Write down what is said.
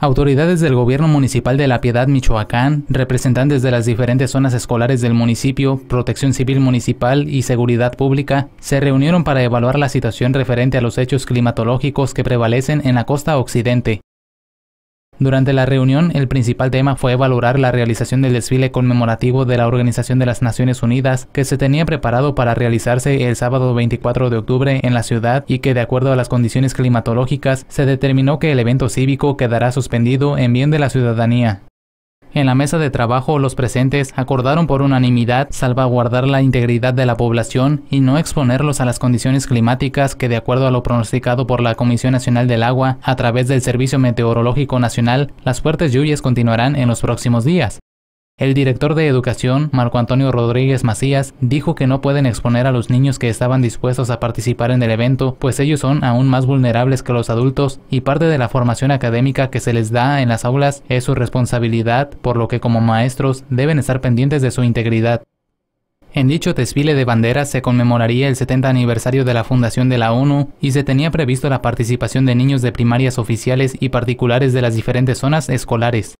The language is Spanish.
Autoridades del gobierno municipal de La Piedad, Michoacán, representantes de las diferentes zonas escolares del municipio, protección civil municipal y seguridad pública se reunieron para evaluar la situación referente a los hechos climatológicos que prevalecen en la costa occidente. Durante la reunión, el principal tema fue valorar la realización del desfile conmemorativo de la Organización de las Naciones Unidas que se tenía preparado para realizarse el sábado 24 de octubre en la ciudad y que de acuerdo a las condiciones climatológicas se determinó que el evento cívico quedará suspendido en bien de la ciudadanía. En la mesa de trabajo, los presentes acordaron por unanimidad salvaguardar la integridad de la población y no exponerlos a las condiciones climáticas que, de acuerdo a lo pronosticado por la Comisión Nacional del Agua a través del Servicio Meteorológico Nacional, las fuertes lluvias continuarán en los próximos días. El director de Educación, Marco Antonio Rodríguez Macías, dijo que no pueden exponer a los niños que estaban dispuestos a participar en el evento, pues ellos son aún más vulnerables que los adultos y parte de la formación académica que se les da en las aulas es su responsabilidad, por lo que como maestros deben estar pendientes de su integridad. En dicho desfile de banderas se conmemoraría el 70 aniversario de la fundación de la ONU y se tenía previsto la participación de niños de primarias oficiales y particulares de las diferentes zonas escolares.